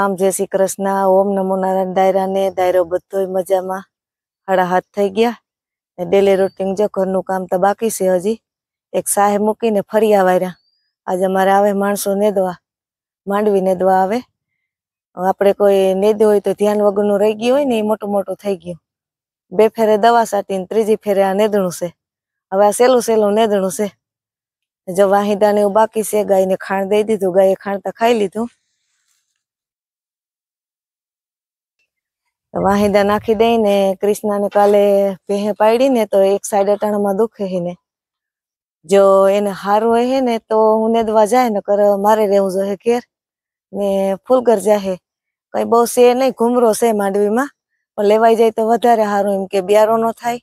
રામ જય શ્રી કૃષ્ણ ઓમ નમો નારાયણ ને ડાયરો બધો મજામાં હાડા હાથ થઈ ગયા ને ડેલી રૂટિન જો ઘરનું કામ તો બાકી છે હજી એક સાહેબ મૂકીને ફરી આવ્યા આજે અમારે આવે માણસો નેદવા માંડવી નેદવા આવે આપણે કોઈ નેદ હોય તો ધ્યાન વગરનું રહી ગયું હોય ને એ મોટું મોટું થઈ ગયું બે ફેરે દવા સાટીને ત્રીજી ફેરે આ નેદણું છે હવે આ સહેલું સહેલું નેદણું છે જો વાહિદાને એવું બાકી છે ગાયને ખાંડ દઈ દીધું ગાયે ખાણ તો ખાઈ લીધું વાહિદા નાખી દઈ ને કૃષ્ણાને કાલે ભેહે પાડી ને તો એક સાઈડ અટાણમાં દુખે ને જો એને હારું હે ને તો હું નેદવા જાય ને કર મારે રહેવું જોઈએ ઘેર ને ફૂલગર જાહે કઈ બહુ છે નહીં ઘુમરો છે માંડવીમાં પણ લેવાઈ જાય તો વધારે સારું એમ કે બિયારો નો થાય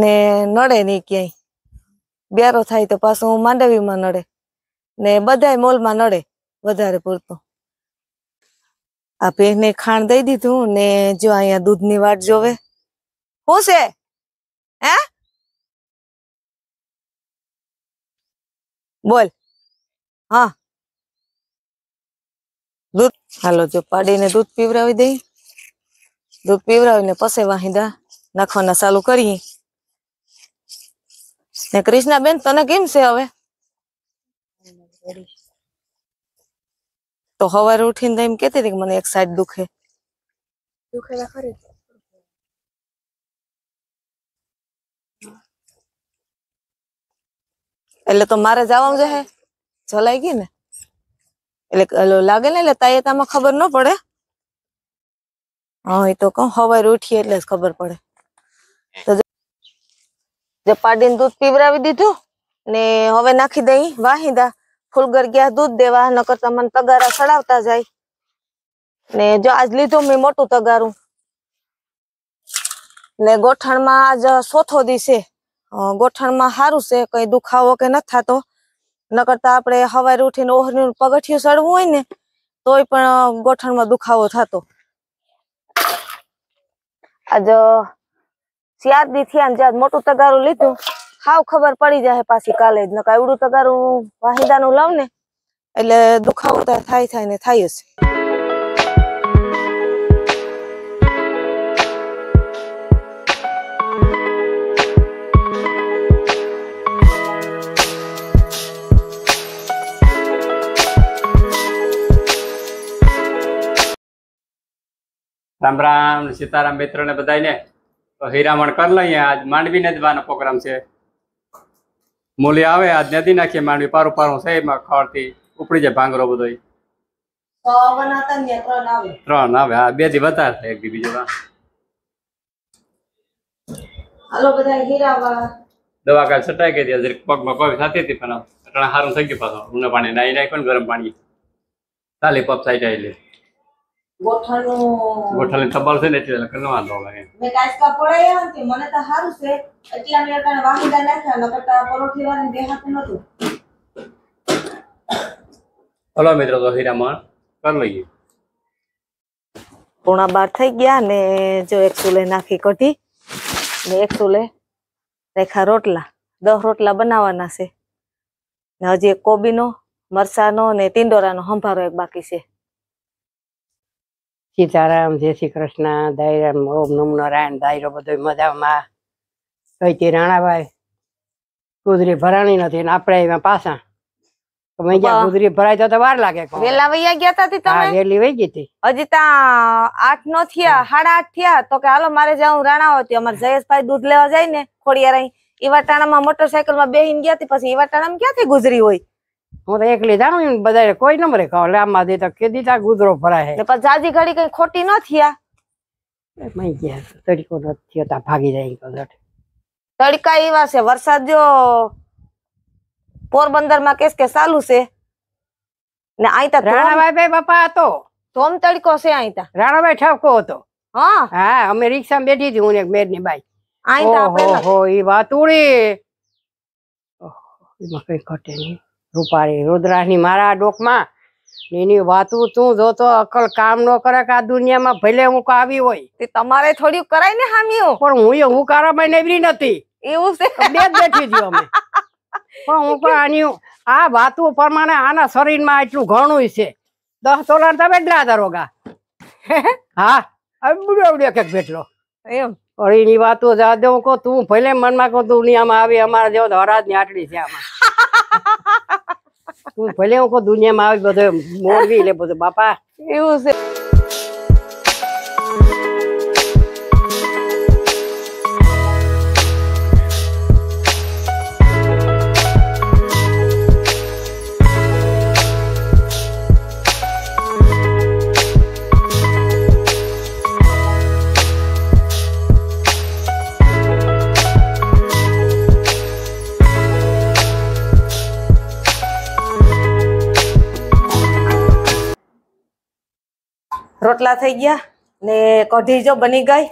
ને નડે નહીં ક્યાંય બિયારો થાય તો પાછું હું માંડવીમાં નડે ને બધાય મોલમાં નડે વધારે પૂરતું આ ભેંને ખાણ દઈ દીધું ને જો અહીંયા દૂધની વાટ જોવે શું છે હે બોલ હા દૂધ હાલો જો પાડીને દૂધ પીવરાવી દઈ દૂધ પીવરાવીને પછી વાહિંદા નાખવાના ચાલુ કરી ને કૃષ્ણાબેન તને કેમ છે હવે તો સવારે ઉઠીને તો એમ કેતી હતી કે મને એક સાઈડ દુખે એટલે તો મારે જવાનું છે જલાઈ ગઈ ને એટલે લાગે ને એટલે તાયતામાં ખબર ન પડે હા એ તો કહું સવારે ઉઠીએ એટલે જ ખબર પડે જે પાડીને દૂધ પીવરાવી દીધું ને હવે નાખી દઈ વાહીદા ફૂલગર ગયા દૂધ દેવા નકર તમને તગારા સડાવતા જાય ને જો આજ લીધું મેં મોટું તગારું ને ગોઠણમાં આજ ચોથો દિવસે ગોઠણમાં સારું છે કઈ દુખાવો કે નથી થતો નકર તો આપણે હવારે ઉઠીને ઓહરીનું પગથિયું સડવું હોય ને તોય પણ ગોઠણમાં દુખાવો થતો આજ ચાર દી થયા ને આજ મોટું તગારું લીધું હાવ ખબર પડી જાય પાછી કાલે જ નકા એવડું તો તારું વાહિદાનું લાવ ને એટલે દુખાવો થાય થાય ને થાય જ રામ રામ સીતારામ મિત્રોને ને તો હીરામણ કરી લઈએ આજ માંડવીને જવાનો પ્રોગ્રામ છે મૂલી આવે આજ નદી નાખીએ માંડવી પારું પારું છે ખાવાથી ઉપડી જાય ભાંગરો બધો ત્રણ આવે હા બે થી વધારે એક બીજો હાલો બધા દવા કાલ છટાઈ ગઈ હતી પગમાં કોઈ થતી હતી પણ સારું થઈ ગયું પાછો ઉના પાણી નાઈ નાખ્યું ગરમ પાણી ચાલી પપ સાઈડ આવી ગોઠણનું ગોઠણ ખબર છે ને એટલે લખન વાંધો લાગે મેં કાચકા પડાયા હતી મને તો સારું છે એટલે અમે કાને વાહિદા નાખ્યા નકર પરોઠી વાળી બે હાથે હલો મિત્રો તો હીરામણ કરી લઈએ પોણા બાર થઈ ગયા ને જો એક ચૂલે નાખી કઢી ને એક ચૂલે રેખા રોટલા દસ રોટલા બનાવવાના છે ને હજી એક કોબીનો મરસાનો ને ટિંડોરાનો સંભારો એક બાકી છે સીતારામ જય શ્રી કૃષ્ણ દાયરામ ઓમ નમ નારાયણ દાયરો બધો મજામાં કઈ રાણાભાઈ કુદરી ભરાણી નથી ને આપણે એમાં પાછા તમે ગયા કુદરી ભરાય તો વાર લાગે વેલા વૈયા ગયા તા તમે વેલી વઈ ગઈ હતી હજી તા આઠ નો થયા સાડા આઠ થયા તો કે હાલો મારે જાઉં રાણા હતી અમારે જયેશભાઈ દૂધ લેવા જાય ને ખોડિયારા એવા ટાણામાં મોટરસાયકલમાં બેહીને ગયા હતી પછી એવા ક્યાંથી ગુજરી હોય હું તો એક લીધા ને બધા કોઈ નંબરે ખાવ એટલે આમાં દીધા કે દીધા ગુદરો ભરાય જાજી ઘડી કઈ ખોટી ન થયા મઈ ગયા ભાગી જાય તડકા એવા છે વરસાદ જો પોરબંદર માં કેસ કે ચાલુ છે ને અહીં રાણાભાઈ ભાઈ બાપા હતો ધોમ છે અહીં રાણાભાઈ ઠપકો હતો હા હા અમે રિક્ષા બેઠી હતી હું એક મેર ની બાઈ અહીં તા ઈ વાત ઉડી ઓહો એમાં કઈ ઘટે નહીં રૂપાળી રુદ્રાની મારા ડોકમાં એની વાતું તું જો તો અકલ કામ ન કરે કે આ દુનિયામાં ભલે હું આવી હોય તે તમારે થોડી કરાય ને હામીઓ પણ હું એ હું કારામાં નેવરી નથી એવું છે બે બેઠી છું અમે પણ હું પણ આની આ વાતું પ્રમાણે આના શરીરમાં એટલું ઘણું છે દસ તોલા તમે ડ્રા દરોગા હા અબડ્યો બુડ્યો કંઈક બેઠલો એમ અળીની વાતો જાદે કો તું ભલે મનમાં કો દુનિયામાં આવી અમારે જેવો હરાજ ની આટલી છે આમાં તું ભલે હું કહું દુનિયામાં આવી બધો મોડવી લે બધું બાપા એવું છે રોટલા થઈ ગયા ને કઢી જો બની ગઈ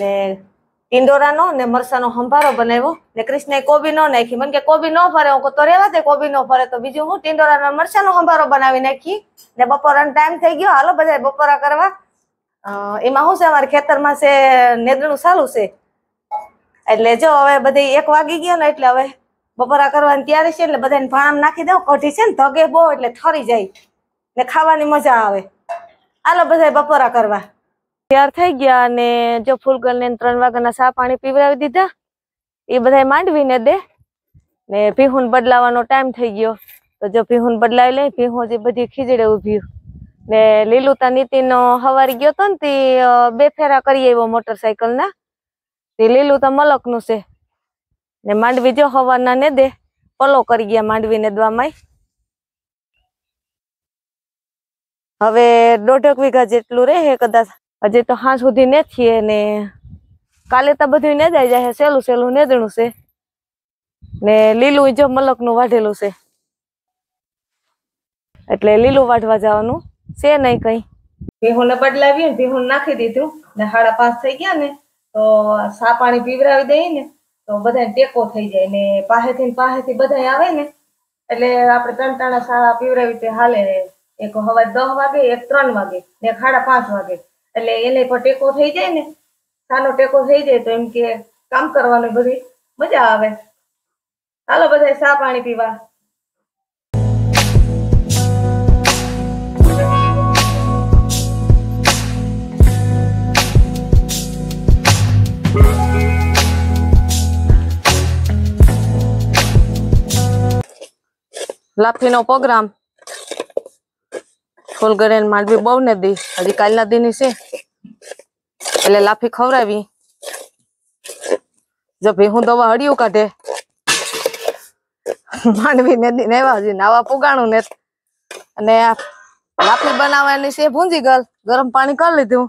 ને ટિંડોરાનો ને મરસાનો હંભારો બનાવ્યો ને કૃષ્ણે કોબી નો નાખી મને કે કોબી ન ફરે હું તો રહેવા દે કોબી નો ફરે તો બીજું હું ટિંડોરાનો મરસાનો હંભારો બનાવી નાખી ને બપોરાનો ટાઈમ થઈ ગયો હાલો બધા બપોરા કરવા એમાં શું છે અમારે ખેતરમાં છે નેદણું સારું છે એટલે જો હવે બધી એક વાગી ગયો ને એટલે હવે બપોરા કરવાની ત્યારે છે એટલે બધાને ભાણ નાખી દઉં કઢી છે ને ધગે બહુ એટલે ઠરી જાય ને ખાવાની મજા આવે આલો બધા બપોરા કરવા તૈયાર થઈ ગયા અને જો ફૂલગલ ને ત્રણ વાગ્યાના સા પાણી પીવડાવી દીધા એ બધા માંડવીને દે ને પીહુન બદલાવાનો ટાઈમ થઈ ગયો તો જો પીહુન બદલાવી લઈ ભીહું જે બધી ખીજડે ઉભી ને લીલુતા નીતિનો હવારી ગયો તો ને તે બે ફેરા કરી આવ્યો મોટરસાયકલના તે લીલુતા મલકનું છે ને માંડવી જો હવાના ને દે પલો કરી ગયા માંડવીને દ્વામાંય હવે દોઢેક વીઘા જેટલું રહે કદાચ હજી તો હા સુધી ને છીએ ને કાલે તો બધું ને જાય જાય સહેલું સહેલું નેદણું છે ને લીલું જો નું વાઢેલું છે એટલે લીલું વાઢવા જવાનું છે નહીં કઈ ભેહું ને બદલાવ્યું ને નાખી દીધું ને હાડા પાસ થઈ ગયા ને તો સા પાણી પીવરાવી દઈએ ને તો બધા ટેકો થઈ જાય ને પાસેથી પાસેથી બધા આવે ને એટલે આપણે ત્રણ ત્રણ સારા પીવરાવી તે હાલે એક હવા દસ વાગે એક ત્રણ વાગે ને ખાડા પાંચ વાગે એટલે એને પણ ટેકો થઈ જાય ને સાનો ટેકો થઈ જાય તો એમ કે કામ કરવાનું બધી મજા આવે હાલો બધા ચા પાણી પીવા લાફીનો પ્રોગ્રામ ફૂલ ગરેન માંડવી બહુ ને દી હજી કાલના દીની છે એટલે લાફી ખવડાવી જો હું દવા હડિયું કાઢે માંડવી ને દી નેવા હજી નાવા પુગાણું ને અને લાફી બનાવવાની છે ભૂંજી ગલ ગરમ પાણી કરી લીધું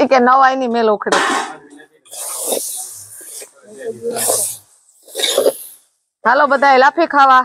એ કે નવાય ની મેલ ઉખડે હાલો બધા લાફી ખાવા